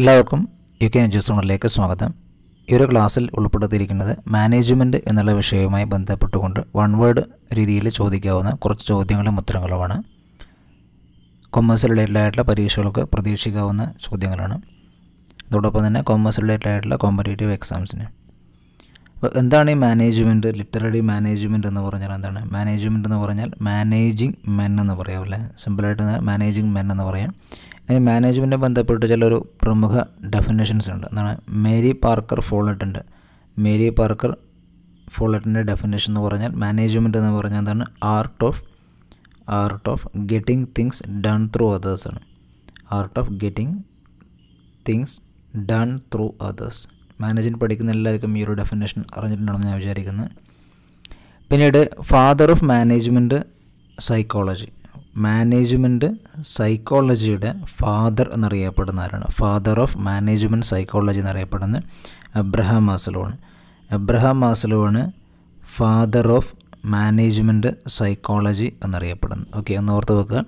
എല്ലാവർക്കും U K എൻജിസോണിലേക്ക് സ്വാഗതം ഈ ഒരു ക്ലാസ്സിൽ ഉൾപ്പെടുത്തിയിരിക്കുന്നത് മാനേജ്മെൻറ്റ് എന്നുള്ള വിഷയവുമായി ബന്ധപ്പെട്ടുകൊണ്ട് വൺ വേർഡ് രീതിയിൽ ചോദിക്കാവുന്ന കുറച്ച് ചോദ്യങ്ങളും ഉത്തരങ്ങളുമാണ് കൊമേഴ്സ് റിലേറ്റഡ് ആയിട്ടുള്ള പരീക്ഷകൾക്ക് പ്രതീക്ഷിക്കാവുന്ന ചോദ്യങ്ങളാണ് അതോടൊപ്പം തന്നെ കൊമേഴ്സ് റിലേറ്റഡ് ആയിട്ടുള്ള കോമ്പറ്റേറ്റീവ് എക്സാംസിന് അപ്പോൾ എന്താണ് ഈ മാനേജ്മെൻറ്റ് ലിറ്റററി മാനേജ്മെൻറ്റ് എന്ന് പറഞ്ഞാൽ എന്താണ് മാനേജ്മെൻറ്റ് എന്ന് പറഞ്ഞാൽ മാനേജിങ് മെൻ എന്ന് പറയാം അല്ലേ സിമ്പിളായിട്ട് മാനേജിങ് മെൻ എന്ന് പറയാം അതിന് മാനേജ്മെൻറ്റ് ബന്ധപ്പെട്ട് ഒരു പ്രമുഖ ഡെഫിനേഷൻസ് ഉണ്ട് എന്നാണ് മേരി പാർക്കർ ഫോളട്ടിൻ്റെ മേരി പാർക്കർ ഫോളട്ടിൻ്റെ ഡെഫിനേഷൻ എന്ന് പറഞ്ഞാൽ മാനേജ്മെൻറ്റ് എന്ന് പറഞ്ഞാൽ എന്താണ് art of art of getting things done through others ആണ് art of getting things done through others management പഠിക്കുന്ന എല്ലാവർക്കും ഈ ഒരു ഡെഫിനേഷൻ അറിഞ്ഞിട്ടുണ്ടെന്ന് ഞാൻ വിചാരിക്കുന്നത് പിന്നീട് father of management psychology management സൈക്കോളജിയുടെ ഫാദർ എന്നറിയപ്പെടുന്ന ആരാണ് ഫാദർ ഓഫ് മാനേജ്മെൻറ്റ് സൈക്കോളജി എന്നറിയപ്പെടുന്ന അബ്രഹാം മാസ്ലോവാണ് അബ്രഹാം മാസ്ലോവാണ് ഫാദർ ഓഫ് മാനേജ്മെൻറ്റ് സൈക്കോളജി എന്നറിയപ്പെടുന്നു ഓക്കെ ഒന്ന് ഓർത്ത് വെക്കുക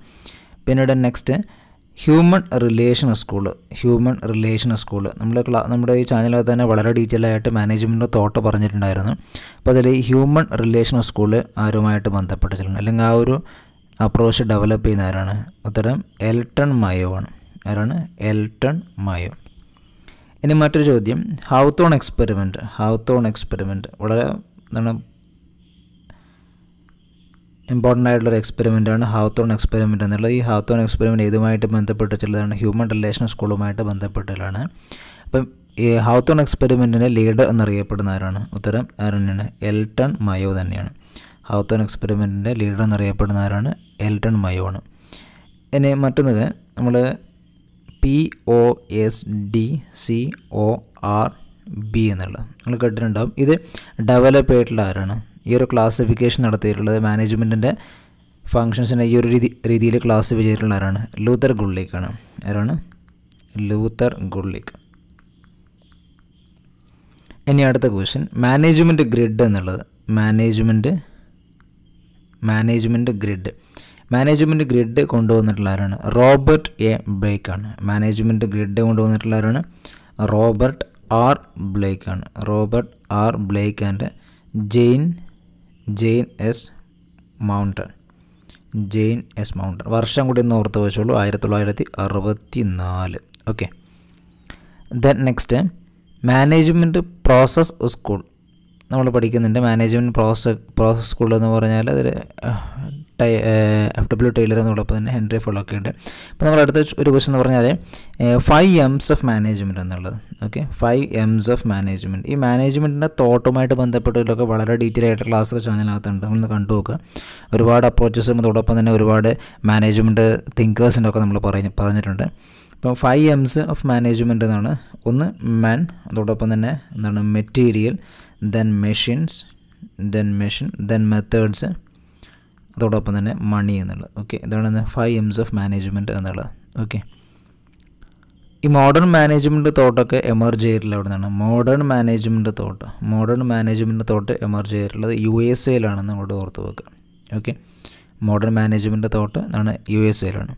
പിന്നീട് next human relation school human relation school നമ്മൾ ക്ലാ നമ്മുടെ ഈ ചാനലിനകത്ത് തന്നെ വളരെ ഡീറ്റെയിൽ ആയിട്ട് മാനേജ്മെൻറ്റ് തോട്ട് പറഞ്ഞിട്ടുണ്ടായിരുന്നു അപ്പോൾ അതിൽ ഹ്യൂമൻ റിലേഷൻ സ്കൂൾ ആരുമായിട്ട് ബന്ധപ്പെട്ടിട്ടുണ്ട് അല്ലെങ്കിൽ ആ ഒരു അപ്രോച്ച് ഡെവലപ്പ് ചെയ്യുന്ന ആരാണ് ഉത്തരം എൽട്ടൺ മയോ ആണ് ആരാണ് എൽട്ടൺ മയോ ഇനി മറ്റൊരു ചോദ്യം ഹൗത്തോൺ എക്സ്പെരിമെൻറ്റ് ഹൗത്തോൺ എക്സ്പെരിമെൻറ്റ് വളരെ എന്താണ് ഇമ്പോർട്ടൻ്റ് ആയിട്ടുള്ളൊരു ആണ് ഹൗത്തോൺ എക്സ്പെരിമെൻ്റ് എന്നുള്ളത് ഈ എക്സ്പെരിമെൻറ്റ് ഇതുമായിട്ട് ബന്ധപ്പെട്ട ബന്ധപ്പെട്ടിട്ടുള്ളതാണ് ഹ്യൂമൻ റിലേഷൻ സ്കൂളുമായിട്ട് ബന്ധപ്പെട്ടതാണ് അപ്പം ഈ ഹൗത്തോൺ എക്സ്പെരിമെൻറ്റിൻ്റെ ലീഡർ എന്നറിയപ്പെടുന്ന ആരാണ് ഉത്തരം ആരാണ് എൽട്ടൺ മയോ തന്നെയാണ് ഹൗത്തോൺ എക്സ്പെരിമെൻറ്റിൻ്റെ ലീഡർ എന്നറിയപ്പെടുന്ന ആരാണ് എൽട്ടൺ മയോൺ ഇനി മറ്റൊന്നത് നമ്മൾ P O S D C O R B എന്നുള്ളത് നിങ്ങൾ കേട്ടിട്ടുണ്ടാവും ഇത് ഡെവലപ്പ് ആയിട്ടുള്ള ആരാണ് ഈ ഒരു ക്ലാസിഫിക്കേഷൻ നടത്തിയിട്ടുള്ളത് മാനേജ്മെൻറ്റിൻ്റെ ഫങ്ഷൻസിനെ ഈ ഒരു രീതി രീതിയിൽ ക്ലാസിഫൈ ചെയ്തിട്ടുള്ള ആരാണ് ലൂത്തർ ഗുള്ളിക്കാണ് ആരാണ് ലൂത്തർ ഗുള്ളിക്ക് ഇനി അടുത്ത ക്വസ്റ്റ്യൻ മാനേജ്മെൻറ്റ് ഗ്രിഡ് എന്നുള്ളത് management management grid management grid കൊണ്ടുവന്നിട്ടുള്ള ആരാണ് റോബർട്ട് എ ബ്ലേക്കാണ് മാനേജ്മെൻറ്റ് ഗ്രിഡ് കൊണ്ടുവന്നിട്ടുള്ള ആരാണ് റോബർട്ട് ആർ ബ്ലേക്കാണ് Robert R Blake and Jane Jane S Mouton Jane S Mouton വർഷം കൂടി ഒന്ന് ഓർത്ത് വെച്ചോളൂ ആയിരത്തി തൊള്ളായിരത്തി അറുപത്തി നാല് okay then next management process school നമ്മൾ പഠിക്കുന്നുണ്ട് മാനേജ്മെൻറ്റ് പ്രോസസ് പ്രോസസ് സ്കൂൾ എന്ന് പറഞ്ഞാൽ അതിൽ ടൈ എഫ് ഡബ്ല്യു ടൈലർ എന്നുള്ളപ്പോൾ തന്നെ ഹെൻറി ഫൊളൊക്കെ ഉണ്ട് അപ്പോൾ നമ്മൾ അടുത്ത ഒരു ക്വസ്റ്റൻ എന്ന് പറഞ്ഞാൽ ഫൈവ് എംസ് ഓഫ് മാനേജ്മെൻറ്റ് എന്നുള്ളത് okay five Ms of management ഈ മാനേജ്മെൻറ്റിൻ്റെ തോട്ടുമായിട്ട് ബന്ധപ്പെട്ടതിലൊക്കെ വളരെ ഡീറ്റെയിൽ ആയിട്ട് ക്ലാസ് ചാനലിനകത്തുണ്ട് നമ്മളൊന്ന് കണ്ടു നോക്കുക ഒരുപാട് അപ്രോച്ചസും അതോടൊപ്പം തന്നെ ഒരുപാട് മാനേജ്മെൻറ്റ് തിങ്കേഴ്സിൻ്റെ ഒക്കെ നമ്മൾ പറഞ്ഞ് പറഞ്ഞിട്ടുണ്ട് അപ്പോൾ ഫൈവ് എംസ് ഓഫ് മാനേജ്മെൻറ്റ് എന്നാണ് ഒന്ന് മാൻ അതോടൊപ്പം തന്നെ എന്താണ് material then machines then machine then methods അതോടൊപ്പം തന്നെ മണി എന്നുള്ളത് ഓക്കെ ഇതാണ് ഫൈവ് എംസ് ഓഫ് മാനേജ്മെൻറ്റ് എന്നുള്ളത് ഓക്കെ ഈ മോഡേൺ മാനേജ്മെൻറ്റ് തോട്ടൊക്കെ എമർജ് ചെയ്തിട്ടുള്ള അവിടെ നിന്നാണ് modern management thought modern management thought emerge ചെയ്തിട്ടുള്ളത് യു എസ് എയിലാണെന്ന് നമ്മളോട് ഓർത്ത് വെക്കുക ഓക്കെ മോഡേൺ മാനേജ്മെൻറ്റ് തോട്ട് എന്നാണ് യു എസ് എയിലാണ്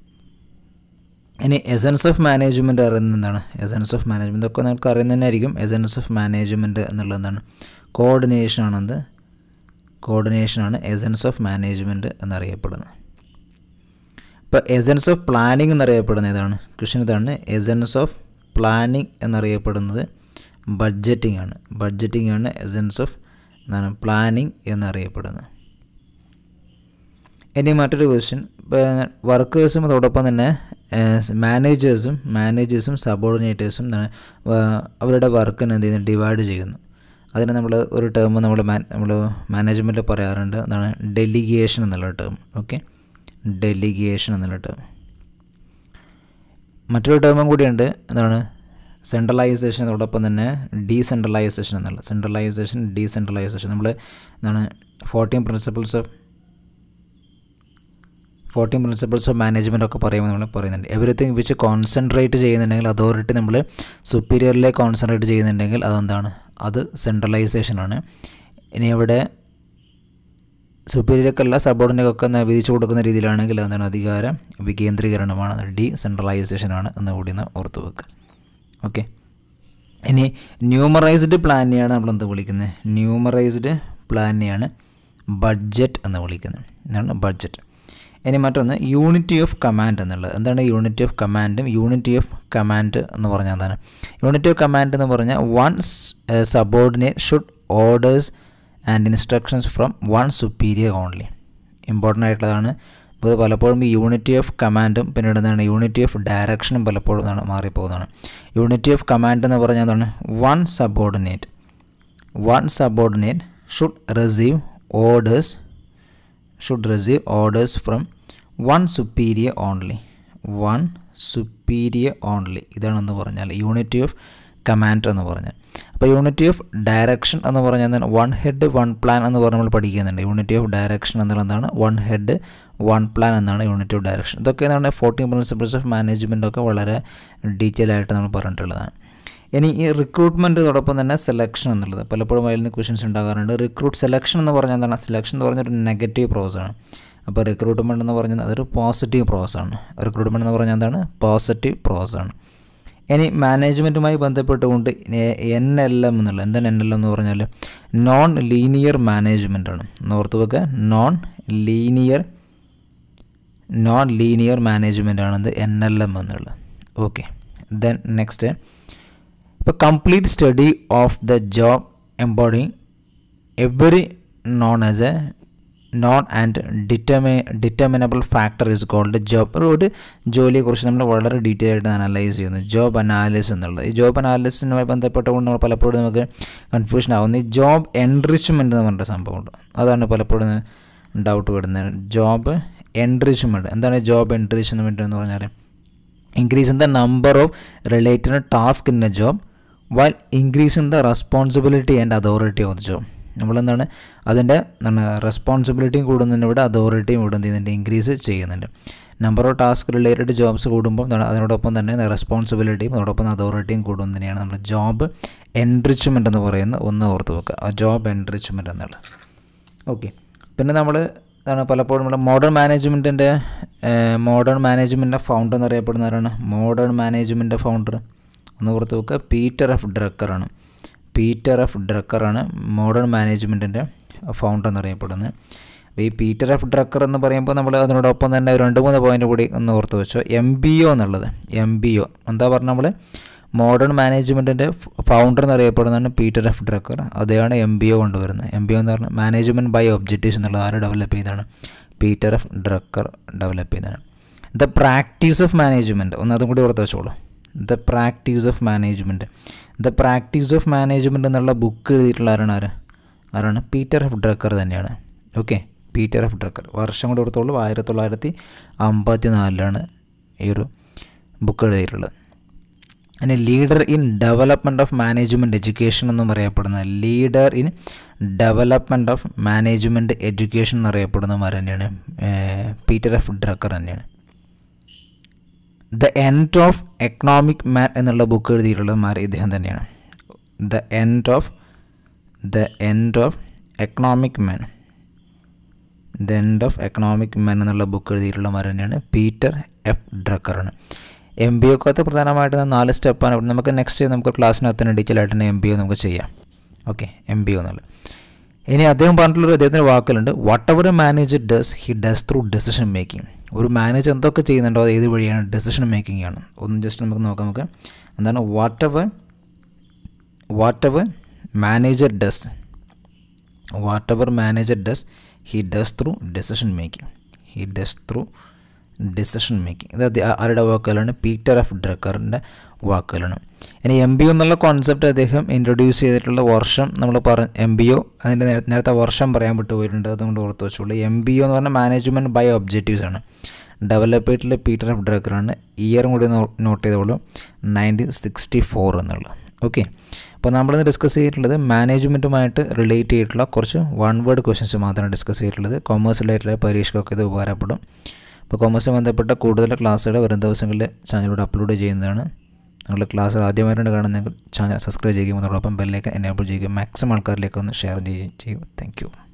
ഇനി എസൻസ് ഓഫ് മാനേജ്മെൻറ്റ് അറിയുന്നത് എന്താണ് എസൻസ് ഓഫ് മാനേജ്മെൻറ്റ് ഒക്കെ നിങ്ങൾക്ക് അറിയുന്നത് തന്നെ ആയിരിക്കും എസൻസ് ഓഫ് മാനേജ്മെൻറ്റ് എന്നുള്ളത് എന്താണ് കോർഡിനേഷൻ ആണെന്ത് ആണ് എസൻസ് ഓഫ് മാനേജ്മെൻറ്റ് എന്നറിയപ്പെടുന്നത് ഇപ്പോൾ എസൻസ് ഓഫ് പ്ലാനിംഗ് എന്നറിയപ്പെടുന്ന ഇതാണ് കൃഷ്ണൻ ഇതാണ് എസൻസ് ഓഫ് പ്ലാനിംഗ് എന്നറിയപ്പെടുന്നത് ബഡ്ജറ്റിംഗ് ആണ് ബഡ്ജറ്റിംഗ് ആണ് എസൻസ് ഓഫ് എന്താണ് പ്ലാനിംഗ് എന്നറിയപ്പെടുന്നത് ഇനി മറ്റൊരു ക്വസ്റ്റ്യൻ ഇപ്പോൾ വർക്കേഴ്സും അതോടൊപ്പം തന്നെ മാനേജേഴ്സും മാനേജേഴ്സും സബോർഡിനേറ്റേഴ്സും അവരുടെ വർക്കിനെ എന്ത് ചെയ്യുന്നു ഡിവൈഡ് ചെയ്യുന്നു അതിന് നമ്മൾ ഒരു ടേം നമ്മൾ നമ്മൾ മാനേജ്മെൻറ്റ് പറയാറുണ്ട് എന്താണ് ഡെലിഗേഷൻ എന്നുള്ള ടേം ഓക്കെ ഡെലിഗേഷൻ എന്നുള്ള ടേം മറ്റൊരു ടേമും കൂടിയുണ്ട് എന്താണ് അതോടൊപ്പം തന്നെ ഡീസെൻട്രലൈസേഷൻ എന്നുള്ള സെൻട്രലൈസേഷൻ ഡീസെൻട്രലൈസേഷൻ നമ്മൾ എന്താണ് fourteen principles of fourteen principles of management ഒക്കെ പറയുമ്പോൾ നമ്മൾ പറയുന്നുണ്ട് എവരിത്തിങ് വിച്ച് കോൺസെൻട്രേറ്റ് ചെയ്യുന്നുണ്ടെങ്കിൽ അതോറിറ്റി നമ്മൾ സുപ്പീരിയറിലേക്ക് കോൺസെൻട്രേറ്റ് ചെയ്യുന്നുണ്ടെങ്കിൽ അതെന്താണ് അത് സെൻട്രലൈസേഷനാണ് ഇനി ഇവിടെ സുപ്പീരിയർക്കല്ല സബോർഡിനൊക്കെ വിധിച്ചു കൊടുക്കുന്ന രീതിയിലാണെങ്കിൽ അതാണ് അധികാര വികേന്ദ്രീകരണമാണ് ഡി സെൻട്രലൈസേഷനാണ് എന്ന് കൂടി ഒന്ന് ഓർത്ത് വെക്കുക ഓക്കെ ഇനി ന്യൂമറൈസ്ഡ് പ്ലാനിനെയാണ് നമ്മൾ എന്ത് വിളിക്കുന്നത് ന്യൂമറൈസ്ഡ് പ്ലാനിനെയാണ് ബഡ്ജറ്റ് എന്ന് വിളിക്കുന്നത് എന്നാണ് ബഡ്ജറ്റ് ഇനി മറ്റൊന്ന് യൂണിറ്റി ഓഫ് കമാൻഡ് എന്നുള്ളത് എന്താണ് യൂണിറ്റി ഓഫ് കമാൻഡും യൂണിറ്റി ഓഫ് കമാൻഡ് എന്ന് പറഞ്ഞാൽ എന്താണ് യൂണിറ്റി ഓഫ് കമാൻഡ് എന്ന് പറഞ്ഞാൽ one subordinate should orders and instructions from one superior only important ആയിട്ടുള്ളതാണ് ഇത് പലപ്പോഴും ഈ യൂണിറ്റി ഓഫ് കമാൻഡും പിന്നീട് എന്താണ് യൂണിറ്റി ഓഫ് ഡയറക്ഷനും പലപ്പോഴും എന്താണ് മാറിപ്പോകുന്നതാണ് യൂണിറ്റി ഓഫ് കമാൻഡ് എന്ന് പറഞ്ഞാൽ എന്താണ് one subordinate one subordinate should receive orders should receive orders from one superior only. One superior only. ഇതാണെന്ന് പറഞ്ഞാൽ യൂണിറ്റി ഓഫ് കമാൻഡ് എന്ന് പറഞ്ഞാൽ അപ്പോൾ യൂണിറ്റി ഓഫ് ഡയറക്ഷൻ എന്ന് പറഞ്ഞാൽ വൺ ഹെഡ് വൺ പ്ലാൻ എന്ന് പറഞ്ഞ് നമ്മൾ പഠിക്കുന്നുണ്ട് യൂണിറ്റി ഓഫ് ഡയറക്ഷൻ എന്നുള്ളതാണ് വൺ ഹെഡ് വൺ പ്ലാൻ എന്നാണ് യൂണിറ്റി ഓഫ് ഡയറക്ഷൻ ഇതൊക്കെ എന്താണ് ഫോർട്ടീൻ പ്രിൻസിപ്പിൾസ് ഓഫ് മാനേജ്മെൻറ്റൊക്കെ വളരെ ഡീറ്റെയിൽ ആയിട്ട് നമ്മൾ പറഞ്ഞിട്ടുള്ളതാണ് ഇനി ഈ റിക്രൂട്ട്മെൻറ്റോടൊപ്പം തന്നെ സെലക്ഷൻ എന്നുള്ളത് പലപ്പോഴും അതിൽ നിന്ന് ക്വസ്റ്റ്യൻസ് ഉണ്ടാകാറുണ്ട് റിക്രൂട്ട് സെലക്ഷൻ എന്ന് പറഞ്ഞാൽ എന്താണ് സെലക്ഷൻ എന്ന് പറഞ്ഞൊരു നെഗറ്റീവ് പ്രോസസ്സാണ് അപ്പോൾ റിക്രൂട്ട്മെൻറ്റ് എന്ന് പറഞ്ഞാൽ അതൊരു പോസിറ്റീവ് പ്രോസസ്സാണ് റിക്രൂട്ട്മെൻ്റ് എന്ന് പറഞ്ഞാൽ എന്താണ് പോസിറ്റീവ് പ്രോസസ്സാണ് ഇനി മാനേജ്മെൻറ്റുമായി ബന്ധപ്പെട്ടുകൊണ്ട് എൻ എൽ എം എന്നുള്ളത് എന്താണ് എൻ എൽ എം എന്ന് പറഞ്ഞാൽ നോൺ ലീനിയർ മാനേജ്മെൻ്റ് ആണ് ഓർത്ത് വെക്കുക non linear non linear management ആണെന്ത് എൻ എൽ എം എന്നുള്ളത് ഓക്കെ ദെൻ നെക്സ്റ്റ് ഇപ്പോൾ complete study of the job embodying every known as a known and ഡിറ്റർമി determinable factor is called job ഒരു ജോലിയെക്കുറിച്ച് നമ്മൾ വളരെ ഡീറ്റെയിൽ ആയിട്ട് അനലൈസ് ചെയ്യുന്നു ജോബ് അനാലിസിസ് എന്നുള്ളത് ഈ ജോബ് അനാലിസിസുമായി ബന്ധപ്പെട്ടുകൊണ്ട് നമ്മൾ പലപ്പോഴും നമുക്ക് കൺഫ്യൂഷൻ ആവുന്നു ഈ ജോബ് എൻറിച്ച്മെൻ്റ് എന്ന് പറഞ്ഞ സംഭവമുണ്ട് അതാണ് പലപ്പോഴും ഡൗട്ട് വരുന്നത് ജോബ് എൻറിച്ച്മെൻറ്റ് എന്താണ് ജോബ് എൻറിച്ച്മെൻറ്റ് എന്ന് പറഞ്ഞാൽ increase in the number of related task in a job increase in the responsibility and authority of job നമ്മളെന്താണ് അതിൻ്റെ എന്താണ് റെസ്പോൺസിബിലിറ്റിയും കൂടുന്നതിന് ഇവിടെ അതോറിറ്റിയും ഇവിടെ ഇതിൻ്റെ ഇൻക്രീസ് ചെയ്യുന്നുണ്ട് number of task related jobs കൂടുമ്പോൾ അതിനോടൊപ്പം തന്നെ റെസ്പോൺസിബിലിറ്റിയും അതോടൊപ്പം അതോറിറ്റിയും കൂടുന്നതിനെയാണ് നമ്മൾ ജോബ് എൻറിച്ച്മെൻ്റ് എന്ന് പറയുന്ന ഒന്ന് ഓർത്ത് വെക്കുക ആ ജോബ് എൻറിച്ച്മെൻ്റ് എന്നുള്ളത് ഓക്കെ പിന്നെ നമ്മൾ എന്താണ് പലപ്പോഴും നമ്മുടെ മോഡേൺ മാനേജ്മെൻറ്റിൻ്റെ മോഡേൺ മാനേജ്മെൻറ്റിൻ്റെ ഫൗണ്ടർ എന്നറിയപ്പെടുന്നവരാണ് മോഡേൺ മാനേജ്മെൻറ്റിൻ്റെ ഫൗണ്ടർ ഒന്ന് പുറത്ത് വെക്കുക പീറ്റർ എഫ് ഡ്രക്കറാണ് പീറ്റർ എഫ് ഡ്രക്കറാണ് മോഡേൺ മാനേജ്മെൻറ്റിൻ്റെ ഫൗണ്ടർ എന്നറിയപ്പെടുന്നത് അപ്പോൾ ഈ പീറ്റർ എഫ് ഡ്രക്കർ എന്ന് പറയുമ്പോൾ നമ്മൾ അതിനോടൊപ്പം തന്നെ രണ്ട് മൂന്ന് പോയിൻ്റ് കൂടി ഒന്ന് ഓർത്ത് വെച്ചോ എം ബി ഒ എന്നുള്ളത് എം ബി ഒ എന്താ പറഞ്ഞാൽ നമ്മൾ മോഡേൺ മാനേജ്മെൻറ്റിൻ്റെ ഫൗണ്ടർ എന്നറിയപ്പെടുന്നതാണ് പീറ്റർ എഫ് ഡ്രക്കർ അതെയാണ് എം ബി ഒ കൊണ്ടുവരുന്നത് എം ബി ഒ എന്ന് പറഞ്ഞാൽ മാനേജ്മെൻറ്റ് ബൈ ഒബ്ജക്റ്റീവ്സ് എന്നുള്ളത് ആരും ഡെവലപ്പ് ചെയ്താണ് പീറ്റർ എഫ് ഡ്രക്കർ ഡെവലപ്പ് ചെയ്തതാണ് ദ പ്രാക്ടീസ് ഓഫ് മാനേജ്മെൻറ്റ് ഒന്ന് അതും കൂടി ഓർത്ത് വെച്ചോളൂ the practice of management the practice of management എന്നുള്ള ബുക്ക് എഴുതിയിട്ടുള്ള ആരാണ് ആര് ആരാണ് പീറ്റർ എഫ് ഡ്രക്കർ തന്നെയാണ് ഓക്കെ പീറ്റർ എഫ് ഡ്രക്കർ വർഷം കൂടെ ഓർത്തോളൂ ആയിരത്തി തൊള്ളായിരത്തി അമ്പത്തി നാലിലാണ് ഈ ഒരു ബുക്ക് എഴുതിയിട്ടുള്ളത് അതിന് leader in development of management education എന്നും അറിയപ്പെടുന്ന leader in development of management education എന്നറിയപ്പെടുന്നവർ തന്നെയാണ് പീറ്റർ എഫ് ഡ്രക്കർ തന്നെയാണ് the end of economic man എന്നുള്ള ബുക്ക് എഴുതിയിട്ടുള്ളത് എഴുതിയിട്ടുള്ളവന്മാർ ഇദ്ദേഹം തന്നെയാണ് the end of the end of economic man the end of economic man എന്നുള്ള ബുക്ക് എഴുതിയിട്ടുള്ള എഴുതിയിട്ടുള്ളവന്മാർ തന്നെയാണ് പീറ്റർ എഫ് ഡ്രക്കറാണ് എം ബി ഒക്കെ പ്രധാനമായിട്ട് നാല് സ്റ്റെപ്പാണ് നമുക്ക് നെക്സ്റ്റ് നമുക്ക് ക്ലാസ്സിനകത്ത് തന്നെ ഡീറ്റെയിൽ ആയിട്ട് തന്നെ എം ബി ഒ നമുക്ക് ചെയ്യാം ഓക്കെ എം ബി ഒ എന്നുള്ളത് ഇനി അദ്ദേഹം പറഞ്ഞിട്ടുള്ളൊരു അദ്ദേഹത്തിൻ്റെ വാക്കുകളുണ്ട് whatever a manager does he does through decision making ഒരു മാനേജർ എന്തൊക്കെ ചെയ്യുന്നുണ്ടോ അത് ഏത് വഴിയാണ് ഡെസിഷൻ മേക്കിംഗ് ആണ് ഒന്ന് ജസ്റ്റ് നമുക്ക് നോക്കാം നമുക്ക് എന്താണ് whatever whatever manager does whatever manager does he does through decision making he does through decision making ഇത് ആരുടെ വാക്കുകളാണ് പീറ്റർ എഫ് ഡ്രക്കറിൻ്റെ വാക്കുകളാണ് ഇനി എം ബി ഒ എന്നുള്ള കോൺസെപ്റ്റ് അദ്ദേഹം ഇൻട്രൊഡ്യൂസ് ചെയ്തിട്ടുള്ള വർഷം നമ്മൾ പറ എം ബി ഒ അതിൻ്റെ നേരത്തെ വർഷം പറയാൻ വിട്ടുപോയിട്ടുണ്ട് അതുകൊണ്ട് ഓർത്ത് വെച്ചോളൂ എം ബി ഒ എന്ന് പറഞ്ഞാൽ മാനേജ്മെൻറ്റ് ബൈ ഒബ്ജക്റ്റീവ്സ് ആണ് ഡെവലപ്പ് ചെയ്തിട്ടുള്ള പീറ്റർ ഡ്രക്കറാണ് ഇയറും കൂടി നോട്ട് ചെയ്തോളൂ നയൻറ്റീൻ സിക്സ്റ്റി ഫോർ എന്നുള്ളത് ഓക്കെ അപ്പോൾ നമ്മളിന്ന് ഡിസ്കസ് ചെയ്തിട്ടുള്ളത് മാനേജ്മെൻറ്റുമായിട്ട് റിലേറ്റ് ചെയ്തിട്ടുള്ള കുറച്ച് വൺ വേർഡ് ക്വസ്റ്റ്യൻസ് മാത്രമാണ് ഡിസ്കസ് ചെയ്തിട്ടുള്ളത് കൊമേഴ്സ് പരീക്ഷകൾക്ക് ഇത് ഉപകാരപ്പെടും അപ്പോൾ കൊമേഴ്സുമായി ബന്ധപ്പെട്ട കൂടുതൽ ക്ലാസ്സുകൾ വരും ദിവസങ്ങളിൽ ചാനലിലൂടെ അപ്ലോഡ് ചെയ്യുന്നതാണ് നിങ്ങളുടെ ക്ലാസ് ആദ്യമായിട്ട് കാണുന്നെങ്കിൽ ചാനൽ സബ്സ്ക്രൈബ് ചെയ്യുകയും അതോടൊപ്പം ബെല്ലേക്ക് എനേബിൾ ചെയ്യുകയും മാക്സിമം ആൾക്കാരിലേക്ക് ഒന്ന് ഷെയർ ചെയ്യുകയും ചെയ്യും താങ്ക്